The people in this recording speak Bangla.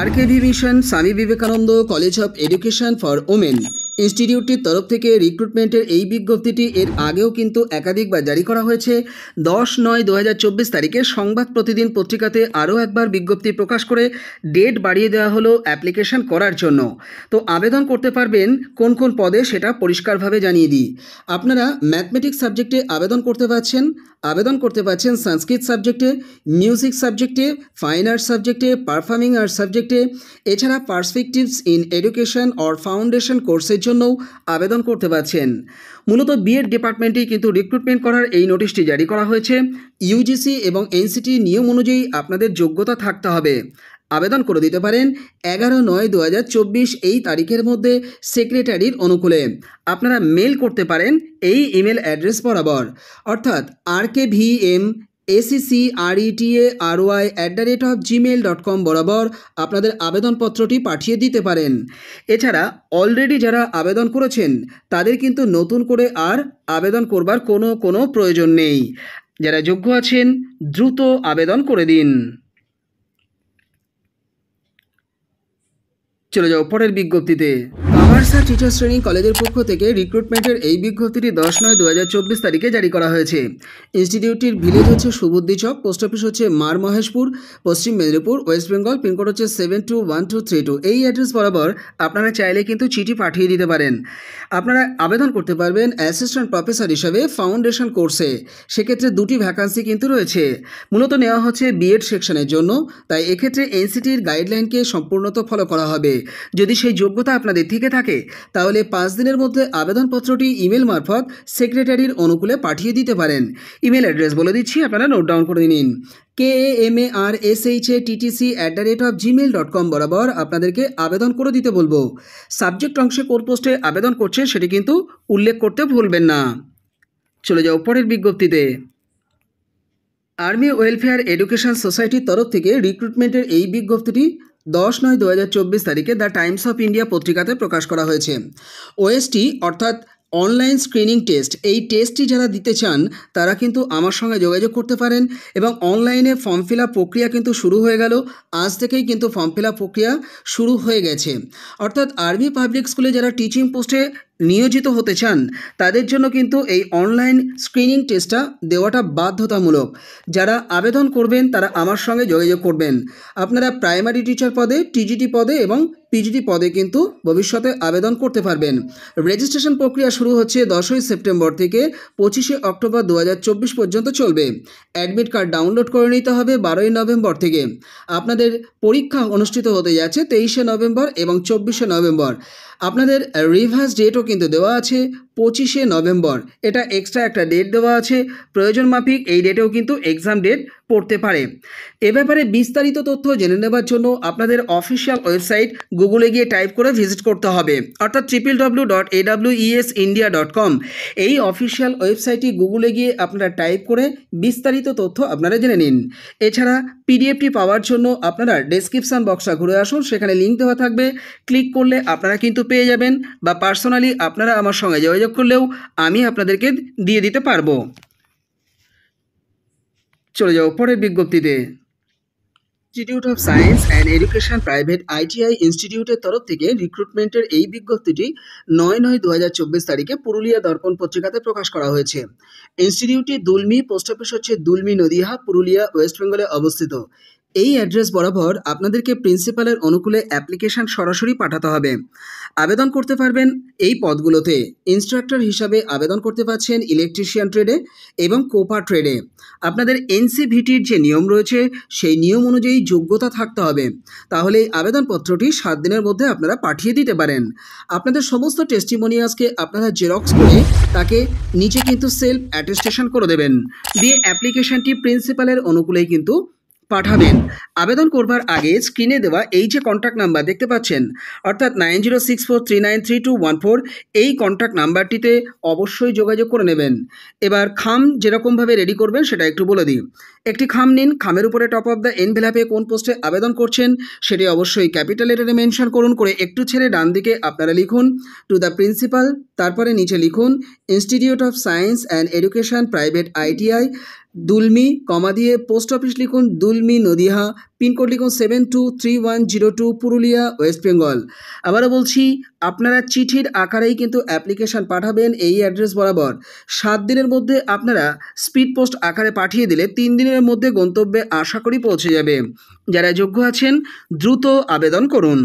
আরকেভি mission Swami Vivekananda college of education for women ইনস্টিটিউটটির তরফ থেকে রিক্রুটমেন্টের এই বিজ্ঞপ্তিটি এর আগেও কিন্তু একাধিকবার জারি করা হয়েছে দশ নয় দু তারিখে সংবাদ প্রতিদিন পত্রিকাতে আরও একবার বিজ্ঞপ্তি প্রকাশ করে ডেট বাড়িয়ে দেওয়া হলো অ্যাপ্লিকেশন করার জন্য তো আবেদন করতে পারবেন কোন কোন পদে সেটা পরিষ্কারভাবে জানিয়ে দিই আপনারা ম্যাথমেটিক্স সাবজেক্টে আবেদন করতে পারছেন আবেদন করতে পারছেন সংস্কৃত সাবজেক্টে মিউজিক সাবজেক্টে ফাইন আর্ট সাবজেক্টে পারফর্মিং আর্ট সাবজেক্টে এছাড়া perspectives in education or foundation কোর্সের জন্যও আবেদন করতে পারছেন মূলত বিএড ডিপার্টমেন্টেই কিন্তু রিক্রুটমেন্ট করার এই নোটিশটি জারি করা হয়েছে ইউজিসি এবং এনসিটি নিয়ম অনুযায়ী আপনাদের যোগ্যতা থাকতে হবে আবেদন করে দিতে পারেন এগারো নয় দু এই তারিখের মধ্যে সেক্রেটারির অনুকূলে আপনারা মেল করতে পারেন এই ইমেল অ্যাড্রেস বরাবর অর্থাৎ R K V M SCC RY at the rate of Gmail dot com বরাবর আপনাদের আবেদনপত্রটি পাঠিয়ে দিতে পারেন এছাড়া অলরেডি যারা আবেদন করেছেন তাদের কিন্তু নতুন করে আর আবেদন করবার কোনো কোনো প্রয়োজন নেই যারা যোগ্য আছেন দ্রুত আবেদন করে দিন Chelo yo, por el Big Got মাদ্রাসা টিচার্স ট্রেনিং কলেজের পক্ষ থেকে রিক্রুটমেন্টের এই বিজ্ঞপ্তিটি দশ নয় দু তারিখে জারি করা হয়েছে ইনস্টিটিউটটির ভিলেজ হচ্ছে সুবুদ্ধি চক পোস্ট অফিস হচ্ছে মার মহেশপুর পশ্চিম মেদিনীপুর ওয়েস্ট বেঙ্গল পিনকোড হচ্ছে seven two one two three two এই অ্যাড্রেস বরাবর আপনারা চাইলে কিন্তু চিঠি পাঠিয়ে দিতে পারেন আপনারা আবেদন করতে পারবেন অ্যাসিস্ট্যান্ট প্রফেসর হিসাবে ফাউন্ডেশন কোর্সে সেক্ষেত্রে দুটি ভ্যাকান্সি কিন্তু রয়েছে মূলত নেওয়া হচ্ছে বিএড সেকশনের জন্য তাই এক্ষেত্রে এনসিটির গাইডলাইনকে সম্পূর্ণত ফলো করা হবে যদি সেই যোগ্যতা আপনাদের থেকে থাকে থাকে তাহলে পাঁচ দিনের মধ্যে আবেদনপত্রটি ইমেল মারফত সেক্রেটারির অনুকূলে পাঠিয়ে দিতে পারেন ইমেল অ্যাড্রেস বলে দিচ্ছি আপনারা নোট ডাউন করে নিন K M A R S H A TTC at the rate of Gmail dot com বরাবর আপনাদেরকে আবেদন করে দিতে বলবো সাবজেক্ট অংশে কোর পোস্টে আবেদন করছে সেটি কিন্তু উল্লেখ করতে ভুলবেন না চলে যাও পরের বিজ্ঞপ্তিতে আর্মি ওয়েলফেয়ার এডুকেশন সোসাইটির তরফ থেকে রিক্রুটমেন্টের এই বিজ্ঞপ্তিটি দশ নয় দু তারিখে দ্য টাইমস অফ ইন্ডিয়া পত্রিকাতে প্রকাশ করা হয়েছে ওএসটি অর্থাৎ অনলাইন স্ক্রিনিং টেস্ট এই টেস্টটি যারা দিতে চান তারা কিন্তু আমার সঙ্গে যোগাযোগ করতে পারেন এবং অনলাইনে ফর্ম ফিল প্রক্রিয়া কিন্তু শুরু হয়ে গেল আজ থেকেই কিন্তু ফর্ম ফিল প্রক্রিয়া শুরু হয়ে গেছে অর্থাৎ আর্মি পাবলিক স্কুলে যারা টিচিং পোস্টে নিয়োজিত হতে চান তাদের জন্য কিন্তু এই অনলাইন স্ক্রিনিং টেস্টটা দেওয়াটা বাধ্যতামূলক যারা আবেদন করবেন তারা আমার সঙ্গে যোগাযোগ করবেন আপনারা প্রাইমারি টিচার পদে টিজিটি পদে এবং পিজিটি পদে কিন্তু ভবিষ্যতে আবেদন করতে পারবেন রেজিস্ট্রেশন প্রক্রিয়া শুরু হচ্ছে দশই সেপ্টেম্বর থেকে পঁচিশে অক্টোবর দু পর্যন্ত চলবে অ্যাডমিট কার্ড ডাউনলোড করে নিতে হবে বারোই নভেম্বর থেকে আপনাদের পরীক্ষা অনুষ্ঠিত হতে যাচ্ছে তেইশে নভেম্বর এবং চব্বিশে নভেম্বর আপনাদের রিভার্স ডেটও কিন্তু দেওয়া আছে পঁচিশে নভেম্বর এটা এক্সট্রা একটা ডেট দেওয়া আছে প্রয়োজন মাফিক এই ডেটেও কিন্তু এক্সাম ডেট পড়তে পারে এ ব্যাপারে বিস্তারিত তথ্য জেনে নেবার জন্য আপনাদের অফিসিয়াল ওয়েবসাইট গুগলে গিয়ে টাইপ করে ভিজিট করতে হবে অর্থাৎ triple W dot AWES India dot com এই অফিসিয়াল ওয়েবসাইটটি গুগলে গিয়ে আপনারা টাইপ করে বিস্তারিত তথ্য আপনারা জেনে নিন এছাড়া পিডিএফটি পাওয়ার জন্য আপনারা ডেসক্রিপশান বক্সটা ঘুরে আসুন সেখানে লিঙ্ক দেওয়া থাকবে ক্লিক করলে আপনারা কিন্তু পেয়ে যাবেন বা পার্সোনালি আপনারা আমার সঙ্গে যোগাযোগ করলেও আমি আপনাদেরকে দিয়ে দিতে পারবো চলে যাও পরের বিজ্ঞপ্তিতে institute of science and education private ITI ইনস্টিটিউটের তরফ থেকে রিক্রুটমেন্টের এই বিজ্ঞপ্তিটি নয় নয় দু তারিখে পুরুলিয়া দর্পণ পত্রিকাতে প্রকাশ করা হয়েছে ইনস্টিটিউটটি দুলমি পোস্ট অফিস হচ্ছে দুলমি নদীহা পুরুলিয়া ওয়েস্ট বেঙ্গলে অবস্থিত এই অ্যাড্রেস বরাবর আপনাদেরকে প্রিন্সিপালের অনুকূলে অ্যাপ্লিকেশান সরাসরি পাঠাতে হবে আবেদন করতে পারবেন এই পদগুলোতে ইনস্ট্রাক্টর হিসাবে আবেদন করতে পারছেন ইলেকট্রিশিয়ান ট্রেডে এবং কোপা ট্রেডে আপনাদের এনসিভিটির যে নিয়ম রয়েছে সেই নিয়ম অনুযায়ী যোগ্যতা থাকতে হবে তাহলে এই আবেদনপত্রটি সাত দিনের মধ্যে আপনারা পাঠিয়ে দিতে পারেন আপনাদের সমস্ত টেস্টিমোনিয়াসকে আপনারা জেরক্স করে তাকে নিচে কিন্তু সেলফ অ্যাটেস্টেশন করে দেবেন দিয়ে অ্যাপ্লিকেশানটি প্রিন্সিপালের অনুকূলেই কিন্তু পাঠাবেন আবেদন করবার আগে স্ক্রিনে দেওয়া এই যে কন্ট্যাক্ট নাম্বার দেখতে পাচ্ছেন অর্থাৎ nine zero six four three nine three two one four এই কন্ট্যাক্ট নাম্বারটিতে অবশ্যই যোগাযোগ করে নেবেন এবার খাম যেরকমভাবে রেডি করবেন সেটা একটু বলে দিই একটি খাম নিন খামের উপরে টপ অফ দ্য এনভেলাপে কোন পোস্টে আবেদন করছেন সেটি অবশ্যই ক্যাপিটাল লেটারে মেনশন করুন করে একটু ছেড়ে ডান দিকে আপনারা লিখুন টু দ্য প্রিন্সিপাল তারপরে নিচে লিখুন institute of science and education private ITI Dulmi comma দিয়ে পোস্ট অফিস লিখুন দুলমি নদীহা পিনকোড লিখুন seven two three one zero two Purulia West Bengal আবারও বলছি আপনারা চিঠির আকারেই কিন্তু অ্যাপ্লিকেশান পাঠাবেন এই অ্যাড্রেস বরাবর সাত দিনের মধ্যে আপনারা স্পিড পোস্ট আকারে পাঠিয়ে দিলে তিন দিনের মধ্যে গন্তব্যে আশা করি পৌঁছে যাবে যারা যোগ্য আছেন দ্রুত আবেদন করুন